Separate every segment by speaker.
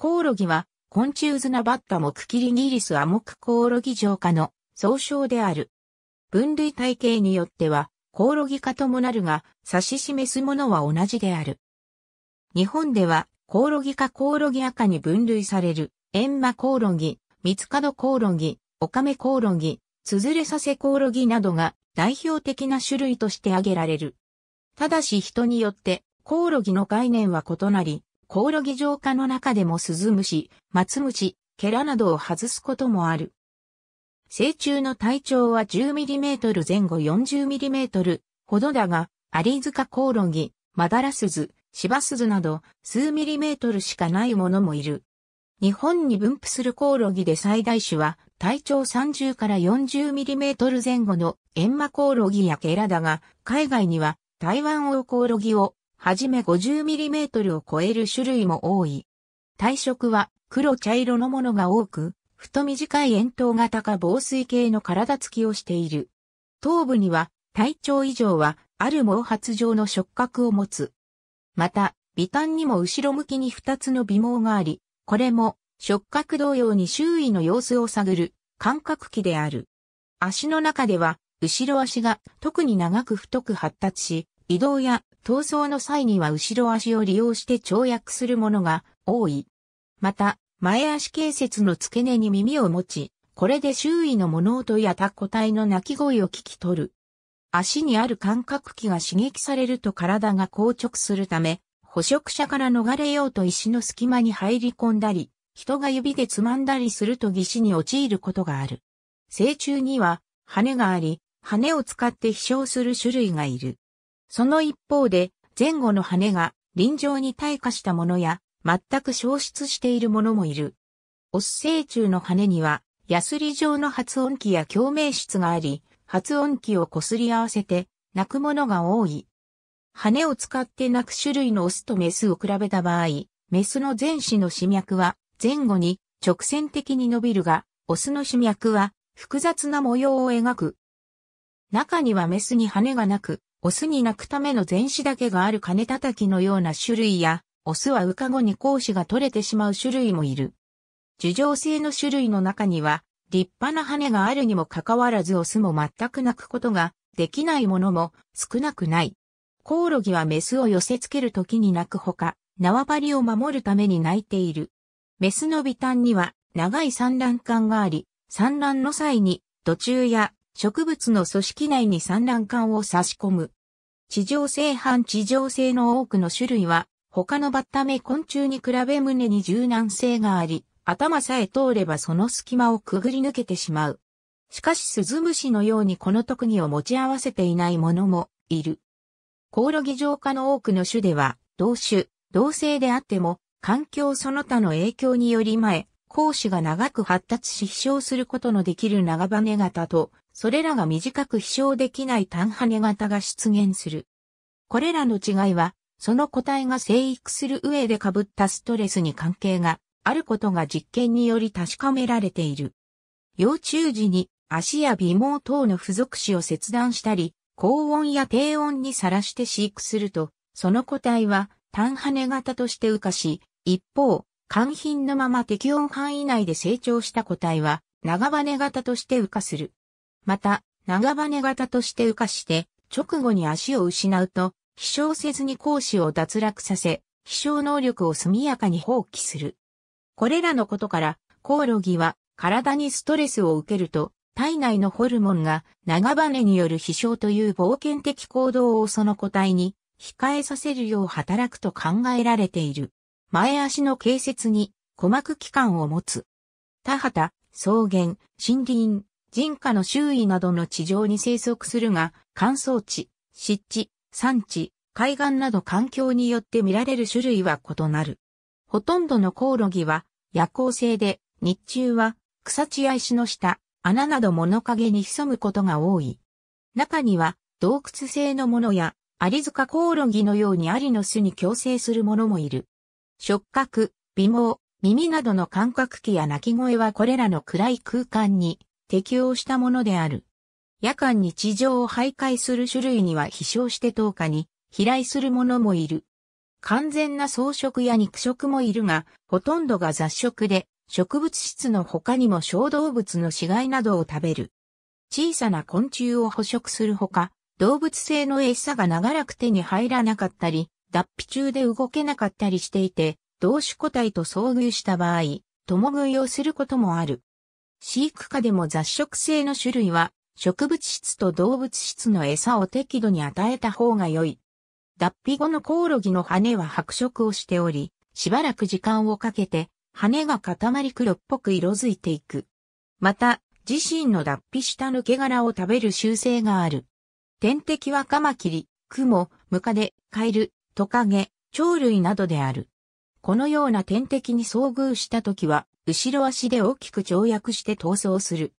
Speaker 1: コオロギは、昆虫ズナバッタクキリギリスアモクコオロギ上下の総称である。分類体系によっては、コオロギ科ともなるが、指し示すものは同じである。日本では、コオロギ科コオロギ赤に分類される、エンマコオロギ、ミツカドコオロギ、オカメコオロギ、スズレサセコオロギなどが代表的な種類として挙げられる。ただし人によって、コオロギの概念は異なり、コオロギ浄化の中でもスズムシ、マツムシ、ケラなどを外すこともある。成虫の体長は 10mm 前後 40mm ほどだが、アリ塚コオロギ、マダラスズ、シバスズなど数ミリメートルしかないものもいる。日本に分布するコオロギで最大種は体長30から4 0トル前後のエンマコオロギやケラだが、海外には台湾オオコオロギをはじめ 50mm を超える種類も多い。体色は黒茶色のものが多く、太短い円筒型か防水系の体つきをしている。頭部には体長以上はある毛髪状の触覚を持つ。また、微端にも後ろ向きに2つの微毛があり、これも触覚同様に周囲の様子を探る感覚器である。足の中では後ろ足が特に長く太く発達し、移動や逃走の際には後ろ足を利用して跳躍するものが多い。また、前足形節の付け根に耳を持ち、これで周囲の物音やタコ体の鳴き声を聞き取る。足にある感覚器が刺激されると体が硬直するため、捕食者から逃れようと石の隙間に入り込んだり、人が指でつまんだりすると疑死に陥ることがある。成虫には羽があり、羽を使って飛翔する種類がいる。その一方で、前後の羽が臨場に退化したものや、全く消失しているものもいる。オス成虫の羽には、ヤスリ状の発音器や共鳴質があり、発音器をこすり合わせて、鳴くものが多い。羽を使って鳴く種類のオスとメスを比べた場合、メスの前肢の死脈は前後に直線的に伸びるが、オスの死脈は複雑な模様を描く。中にはメスに羽がなく、オスに鳴くための前肢だけがある金叩きのような種類や、オスは浮か後に講師が取れてしまう種類もいる。樹状性の種類の中には、立派な羽があるにもかかわらずオスも全く鳴くことができないものも少なくない。コオロギはメスを寄せ付ける時に鳴くほか、縄張りを守るために鳴いている。メスの微端には長い産卵管があり、産卵の際に土中や植物の組織内に産卵管を差し込む。地上性半地上性の多くの種類は、他のバッタメ昆虫に比べ胸に柔軟性があり、頭さえ通ればその隙間をくぐり抜けてしまう。しかしスズムシのようにこの特技を持ち合わせていないものもいる。コオロギ浄化の多くの種では、同種、同性であっても、環境その他の影響により前、講師が長く発達し飛翔することのできる長羽型とそれらが短く飛翔できない単羽型が出現する。これらの違いは、その個体が生育する上で被ったストレスに関係があることが実験により確かめられている。幼虫時に足や尾毛等の付属子を切断したり、高温や低温にさらして飼育すると、その個体は単羽型として羽化し、一方、寒品のまま適温範囲内で成長した個体は長羽型として羽化する。また、長羽型として浮かして、直後に足を失うと、飛翔せずに講師を脱落させ、飛翔能力を速やかに放棄する。これらのことから、コオロギは体にストレスを受けると、体内のホルモンが長羽による飛翔という冒険的行動をその個体に控えさせるよう働くと考えられている。前足の形節に鼓膜器官を持つ。田畑、草原、森林、人家の周囲などの地上に生息するが、乾燥地、湿地、山地、海岸など環境によって見られる種類は異なる。ほとんどのコオロギは夜行性で、日中は草地や石の下、穴など物陰に潜むことが多い。中には洞窟性のものやアリ塚コオロギのようにアリの巣に共生するものもいる。触覚、微毛、耳などの感覚器や鳴き声はこれらの暗い空間に適応したものである。夜間に地上を徘徊する種類には飛翔して10日に飛来するものもいる。完全な草食や肉食もいるが、ほとんどが雑食で、植物質の他にも小動物の死骸などを食べる。小さな昆虫を捕食するほか、動物性の餌が長らく手に入らなかったり、脱皮中で動けなかったりしていて、同種個体と遭遇した場合、共食いをすることもある。飼育下でも雑食性の種類は、植物質と動物質の餌を適度に与えた方が良い。脱皮後のコオロギの羽は白色をしており、しばらく時間をかけて、羽が固まり黒っぽく色づいていく。また、自身の脱皮した抜け殻を食べる習性がある。天敵はカマキリ、クモ、ムカデ、カエル、トカゲ、鳥類などである。このような天敵に遭遇した時は、後ろ足で大きく跳躍して逃走する。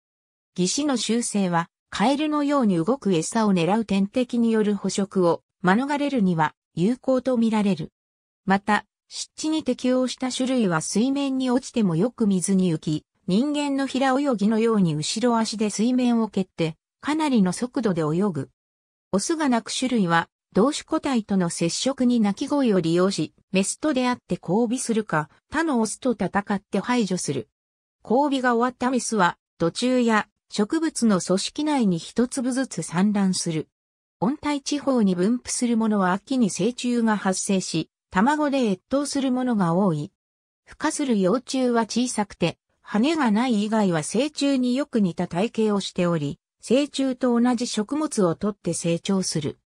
Speaker 1: 義士の習性は、カエルのように動く餌を狙う天敵による捕食を免れるには有効とみられる。また、湿地に適応した種類は水面に落ちてもよく水に浮き、人間の平泳ぎのように後ろ足で水面を蹴って、かなりの速度で泳ぐ。オスが鳴く種類は同種個体との接触に鳴き声を利用し、メスと出会って交尾するか、他のオスと戦って排除する。交尾が終わったメスは、途中や植物の組織内に一粒ずつ産卵する。温帯地方に分布するものは秋に成虫が発生し、卵で越冬するものが多い。孵化する幼虫は小さくて、羽がない以外は成虫によく似た体型をしており、成虫と同じ食物をとって成長する。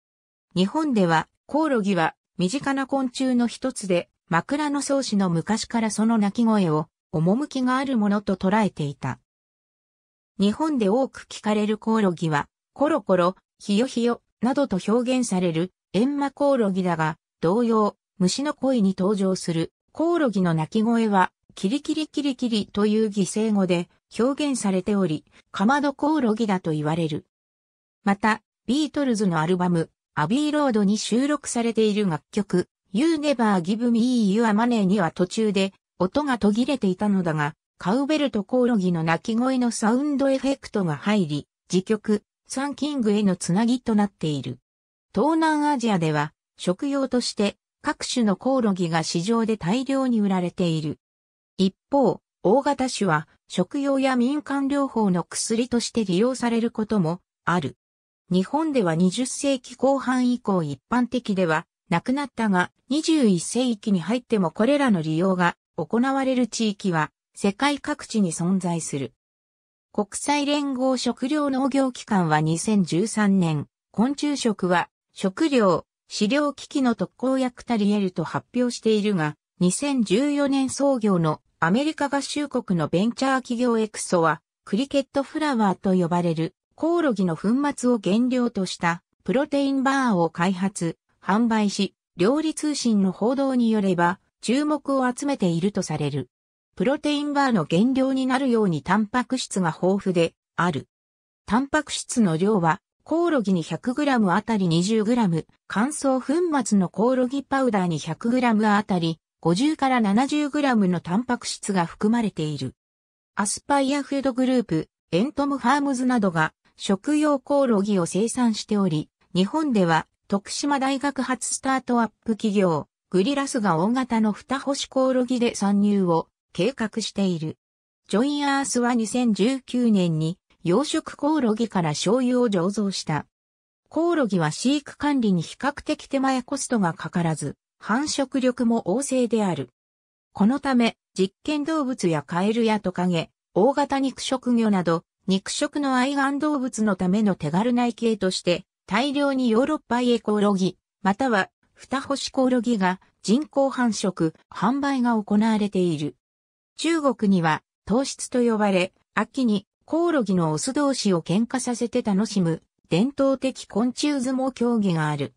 Speaker 1: 日本ではコオロギは身近な昆虫の一つで枕草子の昔からその鳴き声を趣があるものと捉えていた。日本で多く聞かれるコオロギはコロコロ、ヒヨヒヨなどと表現されるエンマコオロギだが同様虫の恋に登場するコオロギの鳴き声はキリキリキリキリという犠牲語で表現されており、かまどコオロギだと言われる。また、ビートルズのアルバム、アビーロードに収録されている楽曲、You Never Give Me Your Money には途中で音が途切れていたのだが、カウベルトコオロギの鳴き声のサウンドエフェクトが入り、自曲、サンキングへのつなぎとなっている。東南アジアでは、食用として各種のコオロギが市場で大量に売られている。一方、大型種は食用や民間療法の薬として利用されることもある。日本では20世紀後半以降一般的ではなくなったが、21世紀に入ってもこれらの利用が行われる地域は世界各地に存在する。国際連合食料農業機関は2013年、昆虫食は食料、飼料危機の特効薬たり得ると発表しているが、2014年創業のアメリカ合衆国のベンチャー企業エクソはクリケットフラワーと呼ばれるコオロギの粉末を原料としたプロテインバーを開発、販売し、料理通信の報道によれば注目を集めているとされる。プロテインバーの原料になるようにタンパク質が豊富である。タンパク質の量はコオロギに 100g あたり 20g、乾燥粉末のコオロギパウダーに 100g あたり50から 70g のタンパク質が含まれている。アスパイアフードグループ、エントムファームズなどが食用コオロギを生産しており、日本では徳島大学発スタートアップ企業、グリラスが大型の二星コオロギで参入を計画している。ジョイアースは2019年に養殖コオロギから醤油を醸造した。コオロギは飼育管理に比較的手前コストがかからず、繁殖力も旺盛である。このため、実験動物やカエルやトカゲ、大型肉食魚など、肉食の愛玩動物のための手軽な池として、大量にヨーロッパエコオロギ、または、二星コオロギが人工繁殖、販売が行われている。中国には、糖質と呼ばれ、秋にコオロギのオス同士を喧嘩させて楽しむ伝統的昆虫相撲競技がある。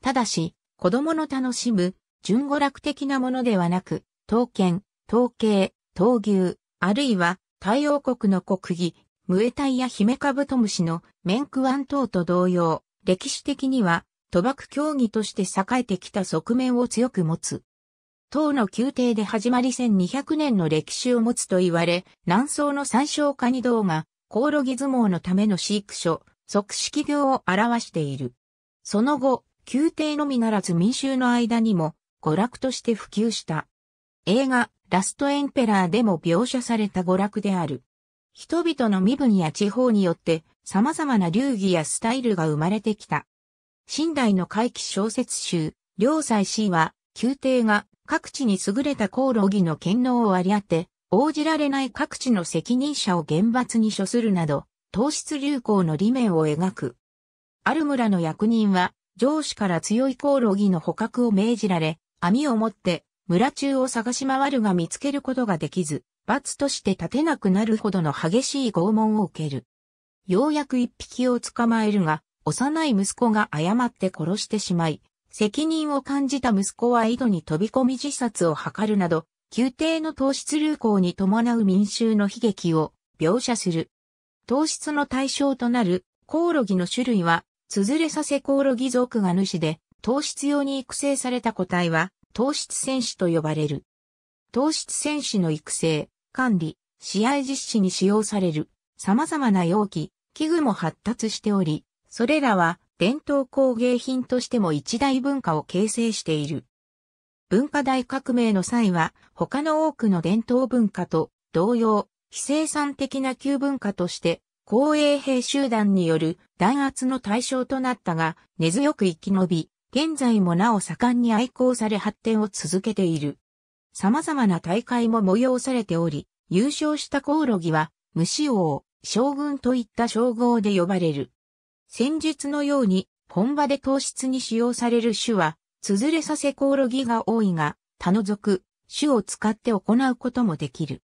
Speaker 1: ただし、子供の楽しむ純娯楽的なものではなく、刀剣、刀剣、刀牛、あるいは太陽国の国技、ムエタイやヒメカブトムシのメンクワン等と同様、歴史的には賭博競技として栄えてきた側面を強く持つ。唐の宮廷で始まり1200年の歴史を持つと言われ、南宋の最小カニ道が、コオロギ相撲のための飼育所、即式業を表している。その後、宮廷のみならず民衆の間にも、娯楽として普及した。映画、ラストエンペラーでも描写された娯楽である。人々の身分や地方によって様々な流儀やスタイルが生まれてきた。新代の回帰小説集、両祭司は、宮廷が各地に優れた功労儀の権能を割り当て、応じられない各地の責任者を厳罰に処するなど、糖質流行の理面を描く。ある村の役人は、上司から強い功労儀の捕獲を命じられ、網を持って村中を探し回るが見つけることができず、罰として立てなくなるほどの激しい拷問を受ける。ようやく一匹を捕まえるが、幼い息子が誤って殺してしまい、責任を感じた息子は井戸に飛び込み自殺を図るなど、宮廷の糖質流行に伴う民衆の悲劇を描写する。糖質の対象となるコオロギの種類は、つづれさせコオロギ族が主で、糖質用に育成された個体は、糖質戦士と呼ばれる。糖質戦士の育成、管理、試合実施に使用される様々な容器、器具も発達しており、それらは伝統工芸品としても一大文化を形成している。文化大革命の際は他の多くの伝統文化と同様、非生産的な旧文化として公営兵集団による弾圧の対象となったが根強く生き延び、現在もなお盛んに愛好され発展を続けている。様々な大会も催されており、優勝したコオロギは、虫王、将軍といった称号で呼ばれる。戦術のように、本場で糖質に使用される種は、綴れさせコオロギが多いが、他の属、種を使って行うこともできる。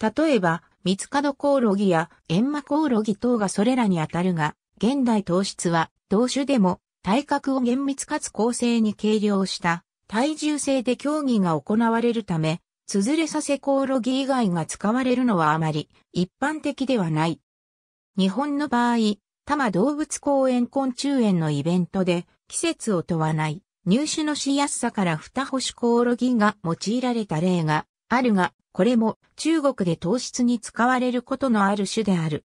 Speaker 1: 例えば、三つ角コオロギや閻魔コオロギ等がそれらにあたるが、現代糖質は、同種でも、体格を厳密かつ構成に計量した体重制で競技が行われるため、つづれさせコオロギ以外が使われるのはあまり一般的ではない。日本の場合、多摩動物公園昆虫園のイベントで季節を問わない入手のしやすさから二星コオロギが用いられた例があるが、これも中国で糖質に使われることのある種である。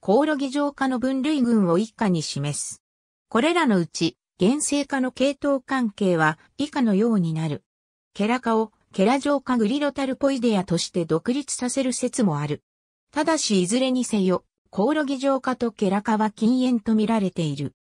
Speaker 1: コオロギ浄化の分類群を一家に示す。これらのうち、原生化の系統関係は以下のようになる。ケラ科をケラ状化グリロタルポイデアとして独立させる説もある。ただしいずれにせよ、コオロギ状化とケラ科は禁煙と見られている。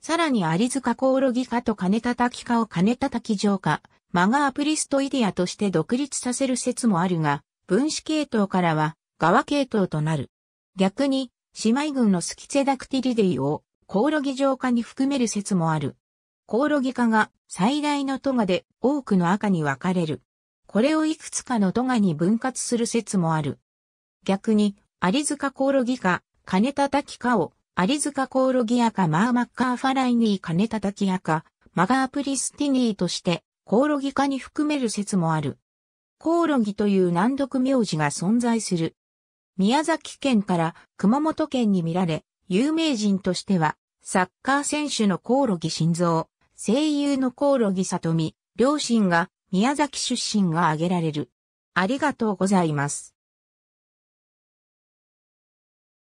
Speaker 1: さらにアリ塚コオロギ科と金叩き科を金叩き状化、マガアプリストイデアとして独立させる説もあるが、分子系統からは、側系統となる。逆に、姉妹群のスキセダクティリデイを、コオロギ浄化に含める説もある。コオロギ化が最大のトガで多くの赤に分かれる。これをいくつかのトガに分割する説もある。逆に、アリ塚コオロギネ金叩き化を、アリ塚コオロギ赤マーマッカーファライニー金叩き赤、マガープリスティニーとして、コオロギ化に含める説もある。コオロギという難読名字が存在する。宮崎県から熊本県に見られ、有名人としては、サッカー選手のコオロギ晋三、声優のコオロギ里美、両親が宮崎出身が挙げられる。ありがとうございます。